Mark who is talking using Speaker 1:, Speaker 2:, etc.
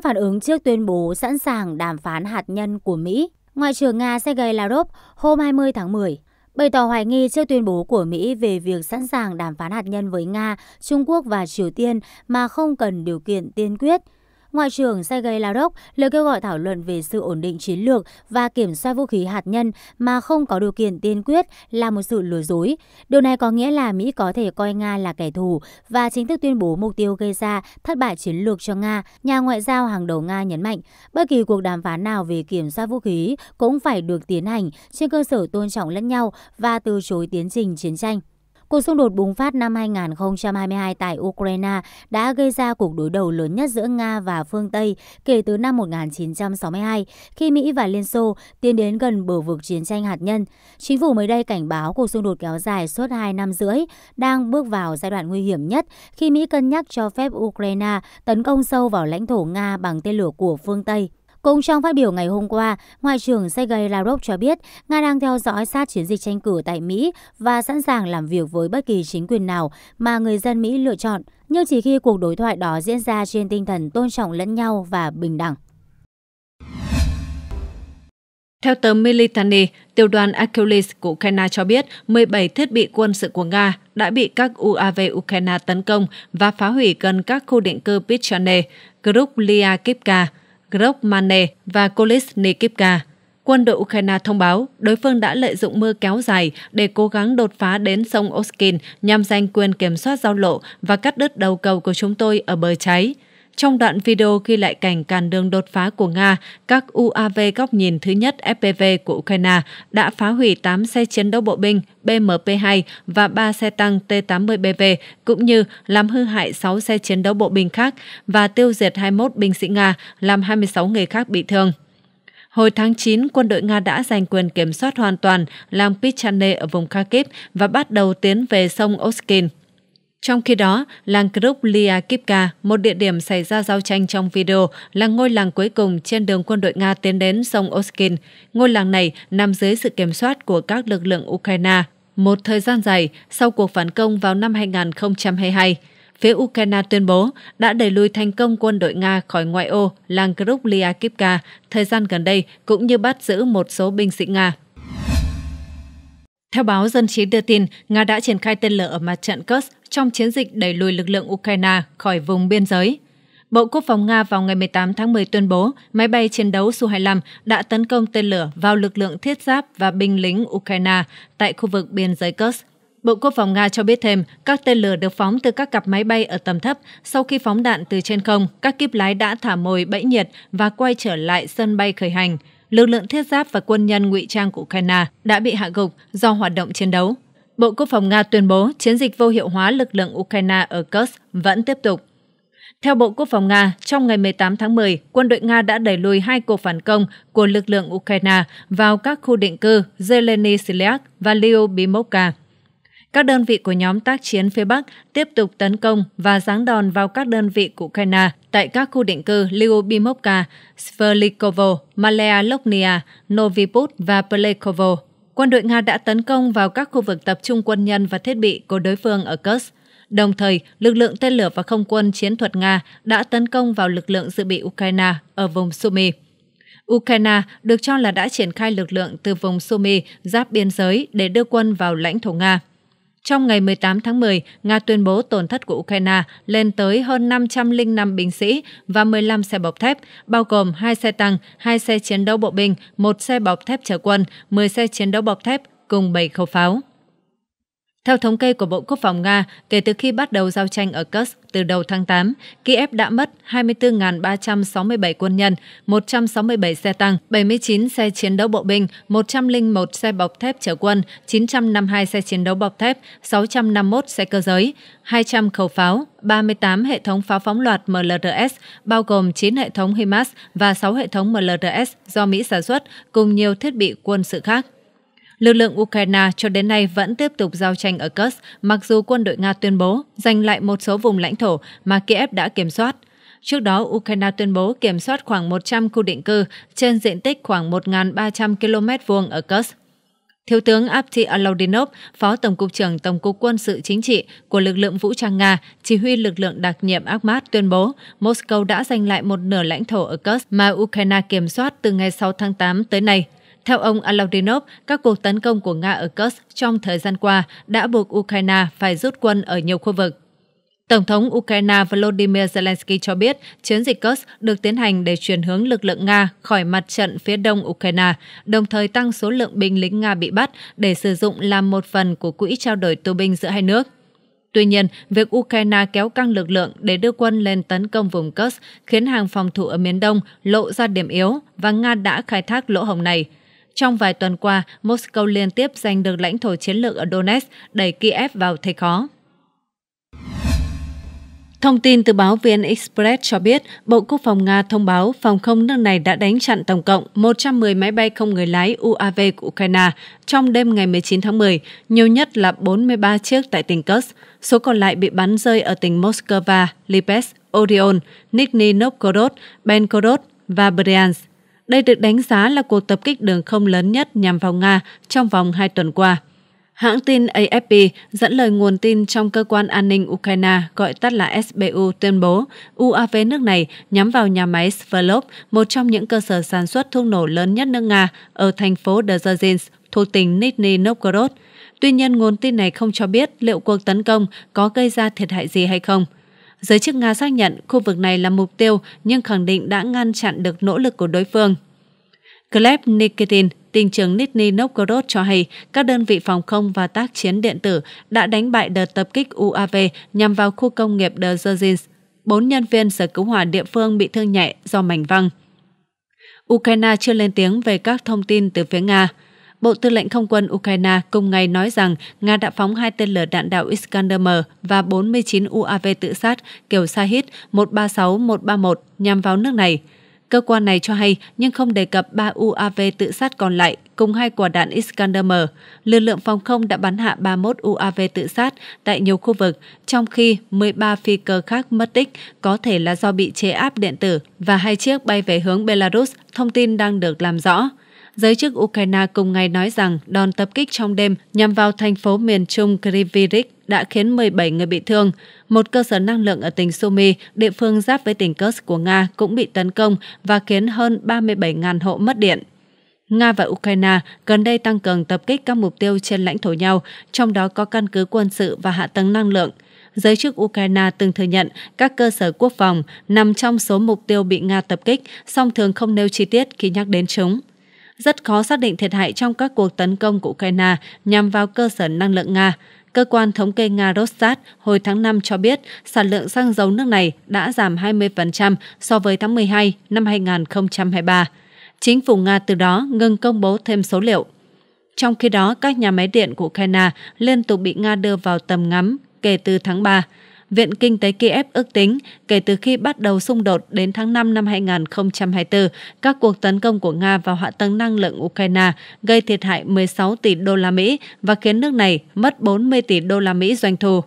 Speaker 1: phản ứng trước tuyên bố sẵn sàng đàm phán hạt nhân của Mỹ. Ngoại trưởng Nga Sergei Lavrov hôm 20 tháng 10 bày tỏ hoài nghi trước tuyên bố của Mỹ về việc sẵn sàng đàm phán hạt nhân với Nga, Trung Quốc và Triều Tiên mà không cần điều kiện tiên quyết – Ngoại trưởng Sergei Lavrov lời kêu gọi thảo luận về sự ổn định chiến lược và kiểm soát vũ khí hạt nhân mà không có điều kiện tiên quyết là một sự lừa dối. Điều này có nghĩa là Mỹ có thể coi Nga là kẻ thù và chính thức tuyên bố mục tiêu gây ra thất bại chiến lược cho Nga, nhà ngoại giao hàng đầu Nga nhấn mạnh. Bất kỳ cuộc đàm phán nào về kiểm soát vũ khí cũng phải được tiến hành trên cơ sở tôn trọng lẫn nhau và từ chối tiến trình chiến tranh. Cuộc xung đột bùng phát năm 2022 tại Ukraine đã gây ra cuộc đối đầu lớn nhất giữa Nga và phương Tây kể từ năm 1962, khi Mỹ và Liên Xô tiến đến gần bờ vực chiến tranh hạt nhân. Chính phủ mới đây cảnh báo cuộc xung đột kéo dài suốt 2 năm rưỡi đang bước vào giai đoạn nguy hiểm nhất khi Mỹ cân nhắc cho phép Ukraine tấn công sâu vào lãnh thổ Nga bằng tên lửa của phương Tây. Cũng trong phát biểu ngày hôm qua, Ngoại trưởng Sergei Lavrov cho biết Nga đang theo dõi sát chiến dịch tranh cử tại Mỹ và sẵn sàng làm việc với bất kỳ chính quyền nào mà người dân Mỹ lựa chọn, nhưng chỉ khi cuộc đối thoại đó diễn ra trên tinh thần tôn trọng lẫn nhau và bình đẳng. Theo tờ Militani, tiểu đoàn Achilles
Speaker 2: của Ukraine cho biết 17 thiết bị quân sự của Nga đã bị các UAV Ukraine tấn công và phá hủy gần các khu định cư Pichane, Grubliakivka Grokmane và Kolesnikivka. Quân đội Ukraine thông báo đối phương đã lợi dụng mưa kéo dài để cố gắng đột phá đến sông Oskin nhằm giành quyền kiểm soát giao lộ và cắt đứt đầu cầu của chúng tôi ở bờ cháy. Trong đoạn video ghi lại cảnh càn đường đột phá của Nga, các UAV góc nhìn thứ nhất FPV của Ukraine đã phá hủy 8 xe chiến đấu bộ binh BMP-2 và 3 xe tăng T-80BV, cũng như làm hư hại 6 xe chiến đấu bộ binh khác và tiêu diệt 21 binh sĩ Nga, làm 26 người khác bị thương. Hồi tháng 9, quân đội Nga đã giành quyền kiểm soát hoàn toàn làng Pichane ở vùng Kharkiv và bắt đầu tiến về sông Oskin. Trong khi đó, làng Kruplia Kipka, một địa điểm xảy ra giao tranh trong video, là ngôi làng cuối cùng trên đường quân đội Nga tiến đến sông Oskin. Ngôi làng này nằm dưới sự kiểm soát của các lực lượng Ukraine. Một thời gian dài sau cuộc phản công vào năm 2022, phía Ukraine tuyên bố đã đẩy lùi thành công quân đội Nga khỏi ngoại ô làng Kruplia Kipka thời gian gần đây cũng như bắt giữ một số binh sĩ Nga. Theo báo Dân trí đưa tin, Nga đã triển khai tên lửa ở mặt trận Kursk trong chiến dịch đẩy lùi lực lượng Ukraine khỏi vùng biên giới. Bộ Quốc phòng Nga vào ngày 18 tháng 10 tuyên bố máy bay chiến đấu Su-25 đã tấn công tên lửa vào lực lượng thiết giáp và binh lính Ukraine tại khu vực biên giới Kursk. Bộ Quốc phòng Nga cho biết thêm, các tên lửa được phóng từ các cặp máy bay ở tầm thấp. Sau khi phóng đạn từ trên không, các kíp lái đã thả mồi bẫy nhiệt và quay trở lại sân bay khởi hành. Lực lượng thiết giáp và quân nhân ngụy trang của Ukraine đã bị hạ gục do hoạt động chiến đấu. Bộ Quốc phòng Nga tuyên bố chiến dịch vô hiệu hóa lực lượng Ukraine ở Kursk vẫn tiếp tục. Theo Bộ Quốc phòng Nga, trong ngày 18 tháng 10, quân đội Nga đã đẩy lùi hai cuộc phản công của lực lượng Ukraine vào các khu định cư Zeleny Silyak và Lyubimovka. Các đơn vị của nhóm tác chiến phía Bắc tiếp tục tấn công và giáng đòn vào các đơn vị của Ukraine tại các khu định cư Lyubimovka, Sverlikovo, Malea Loknia, Noviput và Plekovo quân đội Nga đã tấn công vào các khu vực tập trung quân nhân và thiết bị của đối phương ở Kursk. Đồng thời, lực lượng tên lửa và không quân chiến thuật Nga đã tấn công vào lực lượng dự bị Ukraine ở vùng Sumy. Ukraine được cho là đã triển khai lực lượng từ vùng Sumy giáp biên giới để đưa quân vào lãnh thổ Nga. Trong ngày 18 tháng 10, Nga tuyên bố tổn thất của Ukraine lên tới hơn 505 binh sĩ và 15 xe bọc thép, bao gồm 2 xe tăng, 2 xe chiến đấu bộ binh, 1 xe bọc thép chở quân, 10 xe chiến đấu bọc thép cùng 7 khẩu pháo. Theo thống kê của Bộ Quốc phòng Nga, kể từ khi bắt đầu giao tranh ở Kursk, từ đầu tháng 8, Kiev đã mất 24.367 quân nhân, 167 xe tăng, 79 xe chiến đấu bộ binh, 101 xe bọc thép chở quân, 952 xe chiến đấu bọc thép, 651 xe cơ giới, 200 khẩu pháo, 38 hệ thống pháo phóng loạt MLRS, bao gồm 9 hệ thống HIMARS và 6 hệ thống MLRS do Mỹ sản xuất, cùng nhiều thiết bị quân sự khác. Lực lượng Ukraine cho đến nay vẫn tiếp tục giao tranh ở Kursk, mặc dù quân đội Nga tuyên bố giành lại một số vùng lãnh thổ mà Kiev đã kiểm soát. Trước đó, Ukraine tuyên bố kiểm soát khoảng 100 khu định cư trên diện tích khoảng 1.300 km vuông ở Kursk. Thiếu tướng Apti Alaudinov, Phó Tổng cục trưởng Tổng cục Quân sự Chính trị của lực lượng vũ trang Nga, chỉ huy lực lượng đặc nhiệm Akhmat tuyên bố Moscow đã giành lại một nửa lãnh thổ ở Kursk mà Ukraine kiểm soát từ ngày 6 tháng 8 tới nay. Theo ông Alaudinov, các cuộc tấn công của Nga ở Kursk trong thời gian qua đã buộc Ukraine phải rút quân ở nhiều khu vực. Tổng thống Ukraine Volodymyr Zelensky cho biết chiến dịch Kursk được tiến hành để chuyển hướng lực lượng Nga khỏi mặt trận phía đông Ukraine, đồng thời tăng số lượng binh lính Nga bị bắt để sử dụng làm một phần của quỹ trao đổi tù binh giữa hai nước. Tuy nhiên, việc Ukraine kéo căng lực lượng để đưa quân lên tấn công vùng Kursk khiến hàng phòng thủ ở miền đông lộ ra điểm yếu và Nga đã khai thác lỗ hổng này – trong vài tuần qua, Moscow liên tiếp giành được lãnh thổ chiến lược ở Donetsk, đẩy Kiev vào thế khó. Thông tin từ báo VN Express cho biết, Bộ Quốc phòng Nga thông báo phòng không nước này đã đánh chặn tổng cộng 110 máy bay không người lái UAV của Ukraine trong đêm ngày 19 tháng 10, nhiều nhất là 43 chiếc tại tỉnh Kursk. Số còn lại bị bắn rơi ở tỉnh Moscow, Lipetsk, Orion, Nizhny Novgorod, Benkorod và Bryansk. Đây được đánh giá là cuộc tập kích đường không lớn nhất nhằm vào Nga trong vòng hai tuần qua. Hãng tin AFP dẫn lời nguồn tin trong cơ quan an ninh Ukraine gọi tắt là SBU tuyên bố UAV nước này nhắm vào nhà máy Sverdlov, một trong những cơ sở sản xuất thuốc nổ lớn nhất nước Nga ở thành phố Dzerzhinsk thuộc tỉnh Nizhny Novgorod. Tuy nhiên, nguồn tin này không cho biết liệu cuộc tấn công có gây ra thiệt hại gì hay không – giới chức Nga xác nhận khu vực này là mục tiêu nhưng khẳng định đã ngăn chặn được nỗ lực của đối phương. Gleb Nikitin, tình trưởng Nizhny Novgorod cho hay các đơn vị phòng không và tác chiến điện tử đã đánh bại đợt tập kích UAV nhằm vào khu công nghiệp Dzerzhinsk. Bốn nhân viên sở cứu hỏa địa phương bị thương nhẹ do mảnh văng. Ukraine chưa lên tiếng về các thông tin từ phía Nga. Bộ Tư lệnh Không quân Ukraine cùng ngày nói rằng Nga đã phóng hai tên lửa đạn đạo Iskander-M và 49 UAV tự sát kiểu Shahid 136-131 nhằm vào nước này. Cơ quan này cho hay nhưng không đề cập 3 UAV tự sát còn lại cùng hai quả đạn Iskander-M. Lực lượng phòng không đã bắn hạ 31 UAV tự sát tại nhiều khu vực, trong khi 13 phi cơ khác mất tích có thể là do bị chế áp điện tử và hai chiếc bay về hướng Belarus, thông tin đang được làm rõ. Giới chức Ukraine cùng ngày nói rằng đòn tập kích trong đêm nhằm vào thành phố miền trung Kryvyi đã khiến 17 người bị thương. Một cơ sở năng lượng ở tỉnh Sumy, địa phương giáp với tỉnh Kursk của Nga cũng bị tấn công và khiến hơn 37.000 hộ mất điện. Nga và Ukraine gần đây tăng cường tập kích các mục tiêu trên lãnh thổ nhau, trong đó có căn cứ quân sự và hạ tầng năng lượng. Giới chức Ukraine từng thừa nhận các cơ sở quốc phòng nằm trong số mục tiêu bị Nga tập kích, song thường không nêu chi tiết khi nhắc đến chúng rất khó xác định thiệt hại trong các cuộc tấn công của Ukraine nhằm vào cơ sở năng lượng Nga. Cơ quan thống kê Nga Rosstat hồi tháng 5 cho biết sản lượng xăng dầu nước này đã giảm 20% so với tháng 12 năm 2023. Chính phủ Nga từ đó ngừng công bố thêm số liệu. Trong khi đó, các nhà máy điện của Ukraine liên tục bị Nga đưa vào tầm ngắm kể từ tháng 3. Viện Kinh tế Kiev ước tính, kể từ khi bắt đầu xung đột đến tháng 5 năm 2024, các cuộc tấn công của Nga vào hạ tầng năng lượng Ukraine gây thiệt hại 16 tỷ đô la Mỹ và khiến nước này mất 40 tỷ đô la Mỹ doanh thu.